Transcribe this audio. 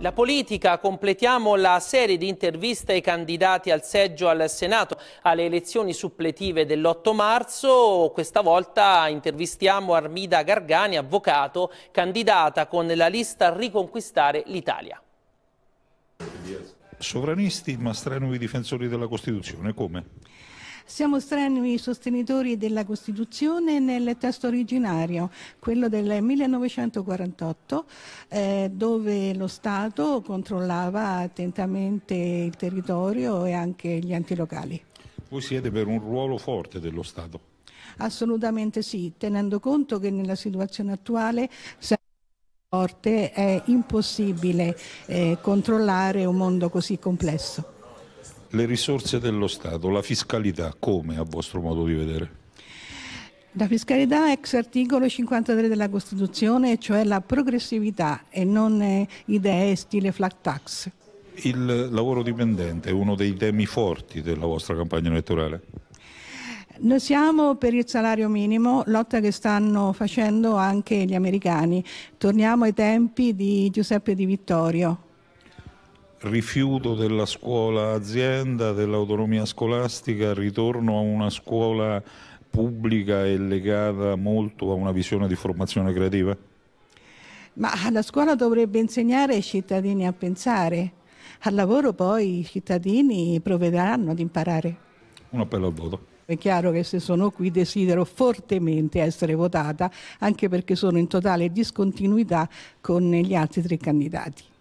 La politica, completiamo la serie di interviste ai candidati al seggio al Senato alle elezioni suppletive dell'8 marzo. Questa volta intervistiamo Armida Gargani, avvocato, candidata con la lista Riconquistare l'Italia. Sovranisti ma strenui difensori della Costituzione, come? Siamo strenui sostenitori della Costituzione nel testo originario, quello del 1948, eh, dove lo Stato controllava attentamente il territorio e anche gli enti locali. Voi siete per un ruolo forte dello Stato? Assolutamente sì, tenendo conto che nella situazione attuale forte è impossibile eh, controllare un mondo così complesso le risorse dello Stato, la fiscalità, come a vostro modo di vedere? La fiscalità ex articolo 53 della Costituzione, cioè la progressività e non eh, idee stile flat tax. Il lavoro dipendente è uno dei temi forti della vostra campagna elettorale? Noi siamo per il salario minimo, lotta che stanno facendo anche gli americani. Torniamo ai tempi di Giuseppe Di Vittorio rifiuto della scuola azienda, dell'autonomia scolastica, ritorno a una scuola pubblica e legata molto a una visione di formazione creativa? Ma la scuola dovrebbe insegnare ai cittadini a pensare, al lavoro poi i cittadini provvederanno ad imparare. Un appello al voto. È chiaro che se sono qui desidero fortemente essere votata, anche perché sono in totale discontinuità con gli altri tre candidati.